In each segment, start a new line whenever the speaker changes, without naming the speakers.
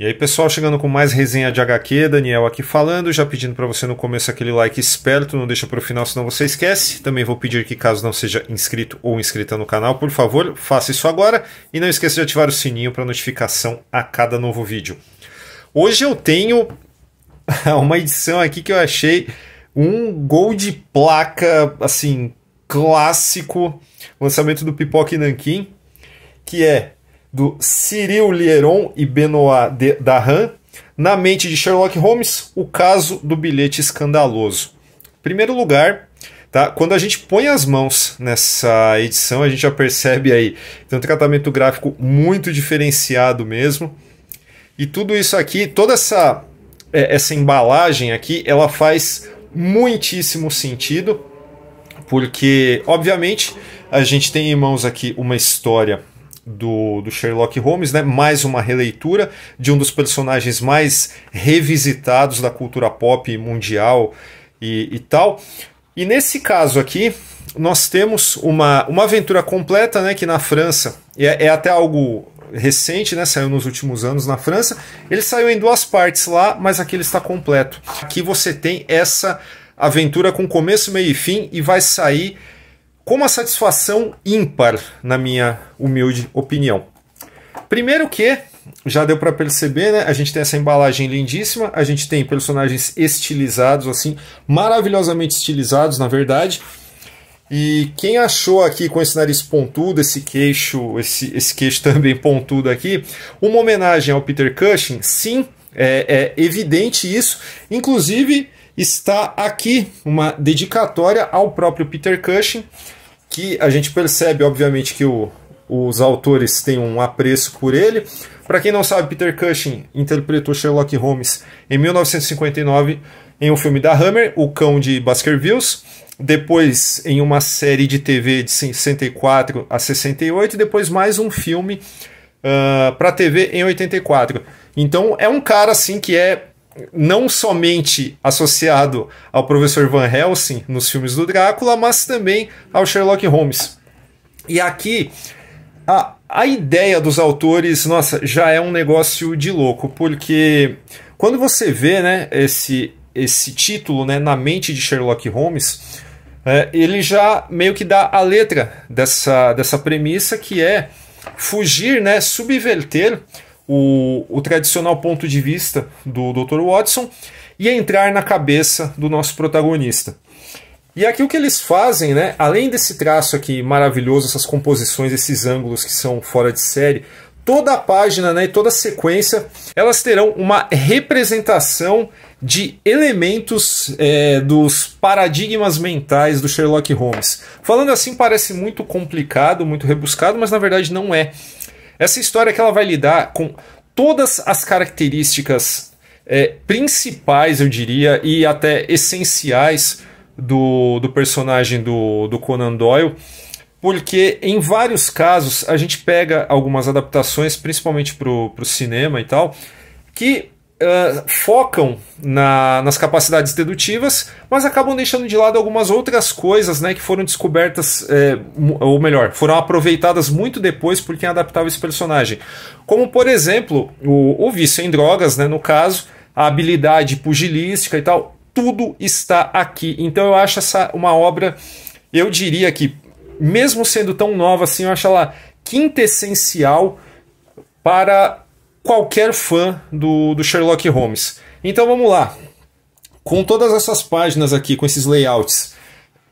E aí, pessoal, chegando com mais resenha de HQ, Daniel aqui falando, já pedindo para você no começo aquele like esperto, não deixa para o final, senão você esquece. Também vou pedir que caso não seja inscrito ou inscrita no canal, por favor, faça isso agora e não esqueça de ativar o sininho para notificação a cada novo vídeo. Hoje eu tenho uma edição aqui que eu achei um gol de placa, assim, clássico, lançamento do Pipoque Nankin, que é do Cyril Lieron e Benoit Dahan, na mente de Sherlock Holmes, o caso do bilhete escandaloso. Em primeiro lugar, tá? Quando a gente põe as mãos nessa edição, a gente já percebe aí tem um tratamento gráfico muito diferenciado mesmo. E tudo isso aqui, toda essa é, essa embalagem aqui, ela faz muitíssimo sentido, porque obviamente a gente tem em mãos aqui uma história do, do, Sherlock Holmes, né? mais uma releitura de um dos personagens mais revisitados da cultura pop mundial e, e tal. E nesse caso aqui, nós temos uma, uma aventura completa né? que na França, é, é até algo recente, né? Saiu nos últimos anos na França. Ele saiu em duas partes lá, mas aqui ele está completo. Aqui você tem essa aventura com começo, meio e fim e vai sair com uma satisfação ímpar, na minha humilde opinião. Primeiro que já deu para perceber, né? A gente tem essa embalagem lindíssima, a gente tem personagens estilizados, assim, maravilhosamente estilizados, na verdade. E quem achou aqui com esse nariz pontudo, esse queixo, esse, esse queixo também pontudo aqui, uma homenagem ao Peter Cushing? Sim, é, é evidente isso. Inclusive, está aqui uma dedicatória ao próprio Peter Cushing que a gente percebe, obviamente, que o, os autores têm um apreço por ele. Para quem não sabe, Peter Cushing interpretou Sherlock Holmes em 1959 em um filme da Hammer, O Cão de Baskervilles, depois em uma série de TV de 64 a 68, e depois mais um filme uh, ah, para TV em 84. Então é um cara assim que é não somente associado ao professor Van Helsing nos filmes do Drácula, mas também ao Sherlock Holmes. E aqui a, a ideia dos autores, nossa, já é um negócio de louco, porque quando você vê né, esse, esse título né, na mente de Sherlock Holmes, é, ele já meio que dá a letra dessa, dessa premissa que é fugir, né, subverter o, o tradicional ponto de vista do Dr. Watson e entrar na cabeça do nosso protagonista. E aqui o que eles fazem, né? Além desse traço aqui maravilhoso, essas composições, esses ângulos que são fora de série, toda a página né, e toda a sequência elas terão uma representação de elementos é, dos paradigmas mentais do Sherlock Holmes. Falando assim parece muito complicado, muito rebuscado, mas na verdade não é. Essa história que ela vai lidar com todas as características é, principais, eu diria, e até essenciais do, do personagem do, do Conan Doyle, porque em vários casos a gente pega algumas adaptações, principalmente para o cinema e tal, que focam na, nas capacidades dedutivas, mas acabam deixando de lado algumas outras coisas né, que foram descobertas, é, ou melhor, foram aproveitadas muito depois por quem adaptava esse personagem. Como, por exemplo, o, o vício em drogas, né, no caso, a habilidade pugilística e tal, tudo está aqui. Então eu acho essa uma obra, eu diria que, mesmo sendo tão nova assim, eu acho ela quintessencial para qualquer fã do, do Sherlock Holmes. Então vamos lá. Com todas essas páginas aqui, com esses layouts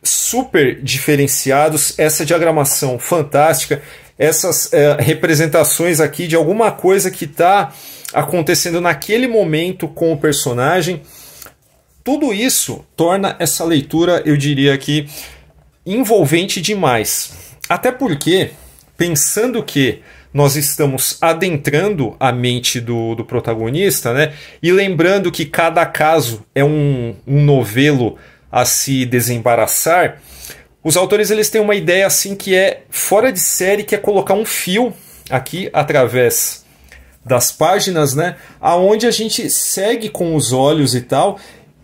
super diferenciados, essa diagramação fantástica, essas é, representações aqui de alguma coisa que está acontecendo naquele momento com o personagem. Tudo isso torna essa leitura, eu diria que, envolvente demais. Até porque, pensando que nós estamos adentrando a mente do, do protagonista, né? E lembrando que cada caso é um, um novelo a se desembaraçar. Os autores eles têm uma ideia assim que é fora de série, que é colocar um fio aqui através das páginas, né? Aonde a gente segue com os olhos e tal.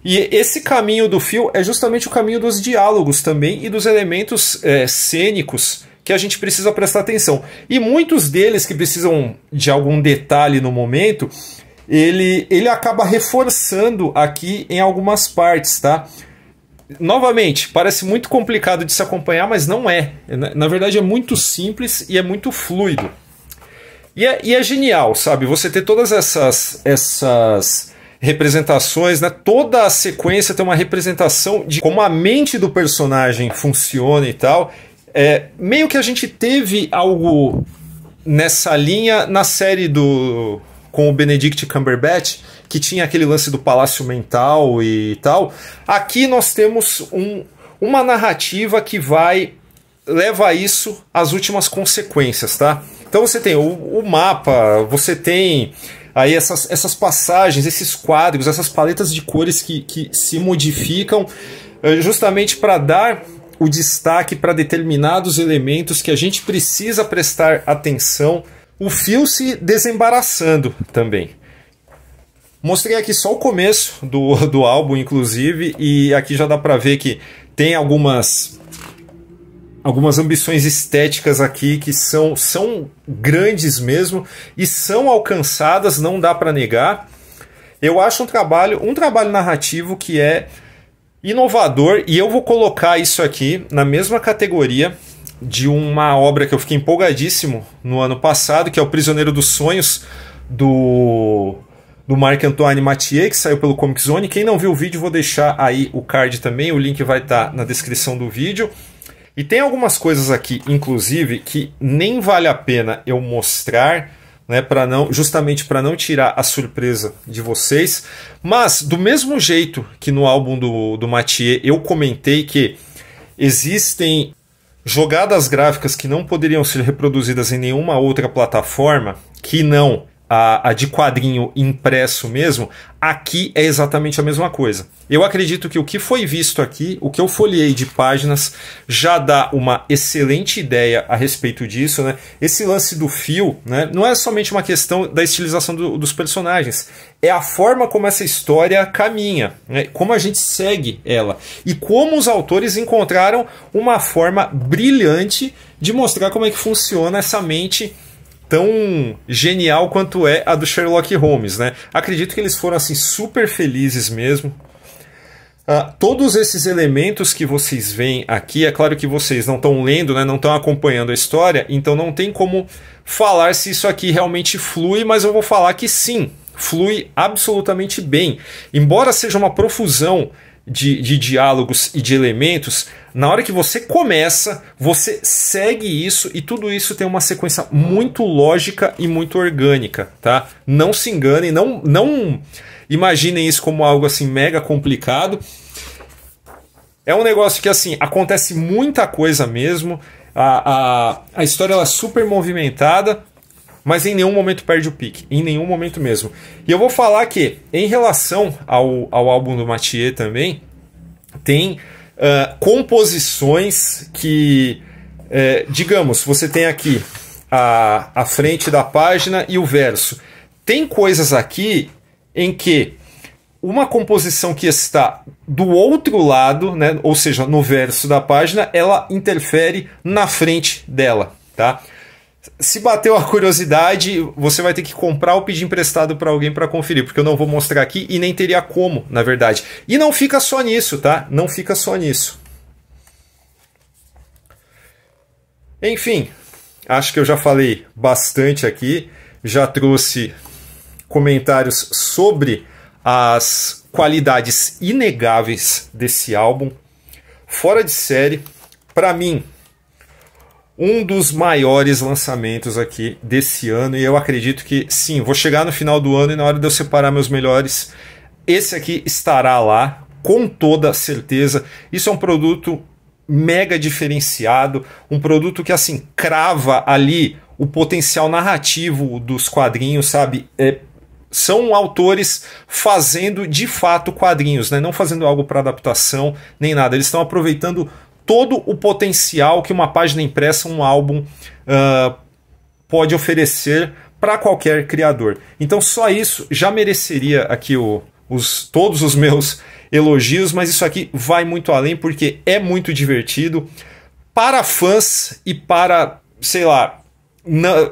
E esse caminho do fio é justamente o caminho dos diálogos também e dos elementos é, cênicos que a gente precisa prestar atenção. E muitos deles que precisam de algum detalhe no momento, ele, ele acaba reforçando aqui em algumas partes, tá? Novamente, parece muito complicado de se acompanhar, mas não é. Na verdade, é muito simples e é muito fluido. E é, e é genial, sabe? Você ter todas essas, essas representações, né? Toda a sequência tem uma representação de como a mente do personagem funciona e tal. É, meio que a gente teve algo nessa linha na série do com o Benedict Cumberbatch, que tinha aquele lance do palácio mental e tal. Aqui nós temos um, uma narrativa que vai leva isso às últimas consequências, tá? Então você tem o, o mapa, você tem aí essas, essas passagens, esses quadros, essas paletas de cores que, que se modificam eh, justamente para dar o destaque para determinados elementos que a gente precisa prestar atenção, o fio se desembaraçando também. Mostrei aqui só o começo do, do álbum, inclusive, e aqui já dá para ver que tem algumas algumas ambições estéticas aqui que são, são grandes mesmo e são alcançadas, não dá para negar. Eu acho um trabalho, um trabalho narrativo que é inovador, e eu vou colocar isso aqui na mesma categoria de uma obra que eu fiquei empolgadíssimo no ano passado, que é O Prisioneiro dos Sonhos, do, do Marc-Antoine Mathieu, que saiu pelo Comic Zone. Quem não viu o vídeo, vou deixar aí o card também, o link vai estar tá na descrição do vídeo. E tem algumas coisas aqui, inclusive, que nem vale a pena eu mostrar, né, para não justamente para não tirar a surpresa de vocês. Mas do mesmo jeito que no álbum do, do Mathieu eu comentei que existem jogadas gráficas que não poderiam ser reproduzidas em nenhuma outra plataforma, que não a, a de quadrinho impresso mesmo, aqui é exatamente a mesma coisa. Eu acredito que o que foi visto aqui, o que eu folhei de páginas, já dá uma excelente ideia a respeito disso. Né? Esse lance do fio né, não é somente uma questão da estilização do, dos personagens, é a forma como essa história caminha, né, como a gente segue ela e como os autores encontraram uma forma brilhante de mostrar como é que funciona essa mente tão genial quanto é a do Sherlock Holmes, né? Acredito que eles foram assim super felizes mesmo. Uh, todos esses elementos que vocês veem aqui, é claro que vocês não estão lendo, né, não estão acompanhando a história, então não tem como falar se isso aqui realmente flui, mas eu vou falar que sim, flui absolutamente bem. Embora seja uma profusão de, de diálogos e de elementos, na hora que você começa, você segue isso e tudo isso tem uma sequência muito lógica e muito orgânica, tá? Não se enganem, não, não imaginem isso como algo assim mega complicado. É um negócio que assim acontece muita coisa mesmo. A, a, a história ela é super movimentada, mas em nenhum momento perde o pique, em nenhum momento mesmo. E eu vou falar que, em relação ao, ao álbum do Mathieu também, tem uh, composições que, uh, digamos, você tem aqui a, a frente da página e o verso. Tem coisas aqui em que uma composição que está do outro lado, né, ou seja, no verso da página, ela interfere na frente dela, tá? Se bateu a curiosidade, você vai ter que comprar ou pedir emprestado para alguém para conferir, porque eu não vou mostrar aqui e nem teria como, na verdade. E não fica só nisso, tá? Não fica só nisso. Enfim, acho que eu já falei bastante aqui, já trouxe comentários sobre as qualidades inegáveis desse álbum. Fora de série, para mim, um dos maiores lançamentos aqui desse ano. E eu acredito que sim, vou chegar no final do ano e na hora de eu separar meus melhores, esse aqui estará lá com toda certeza. Isso é um produto mega diferenciado, um produto que assim crava ali o potencial narrativo dos quadrinhos, sabe? É, são autores fazendo de fato quadrinhos, né? Não fazendo algo para adaptação nem nada. Eles estão aproveitando todo o potencial que uma página impressa, um álbum, uh, pode oferecer para qualquer criador. Então só isso já mereceria aqui o, os, todos os meus elogios, mas isso aqui vai muito além porque é muito divertido para fãs e para, sei lá,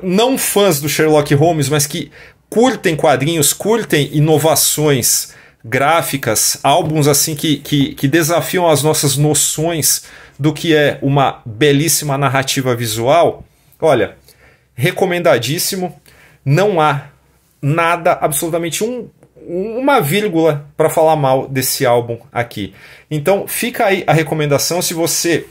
não fãs do Sherlock Holmes, mas que curtem quadrinhos, curtem inovações gráficas, álbuns assim que, que, que desafiam as nossas noções do que é uma belíssima narrativa visual, olha, recomendadíssimo. Não há nada, absolutamente um, uma vírgula para falar mal desse álbum aqui. Então fica aí a recomendação se você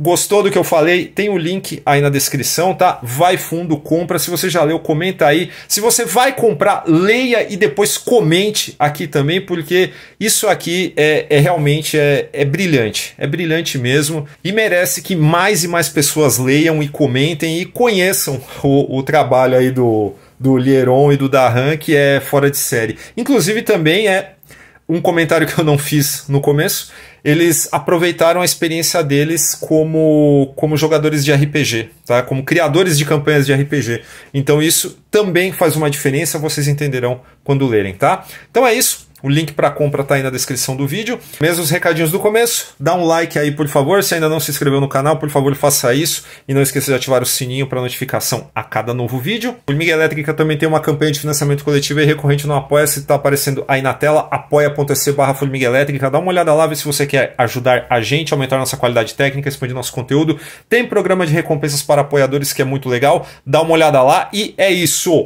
Gostou do que eu falei? Tem o link aí na descrição, tá? Vai fundo, compra. Se você já leu, comenta aí. Se você vai comprar, leia e depois comente aqui também, porque isso aqui é, é realmente é, é brilhante. É brilhante mesmo e merece que mais e mais pessoas leiam e comentem e conheçam o, o trabalho aí do, do Lieron e do Darran, que é fora de série. Inclusive também é um comentário que eu não fiz no começo, eles aproveitaram a experiência deles como, como jogadores de RPG, tá? como criadores de campanhas de RPG. Então isso também faz uma diferença, vocês entenderão quando lerem, tá? Então é isso. O link para compra está aí na descrição do vídeo. Mesmos recadinhos do começo, dá um like aí, por favor. Se ainda não se inscreveu no canal, por favor, faça isso. E não esqueça de ativar o sininho para notificação a cada novo vídeo. O Miguel Elétrica também tem uma campanha de financiamento coletivo e recorrente no Apoia-se, está aparecendo aí na tela, apoia.se barra Formiga Elétrica. Dá uma olhada lá, vê se você quer ajudar a gente, aumentar nossa qualidade técnica, expandir nosso conteúdo. Tem programa de recompensas para apoiadores que é muito legal. Dá uma olhada lá e é isso!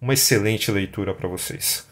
Uma excelente leitura para vocês.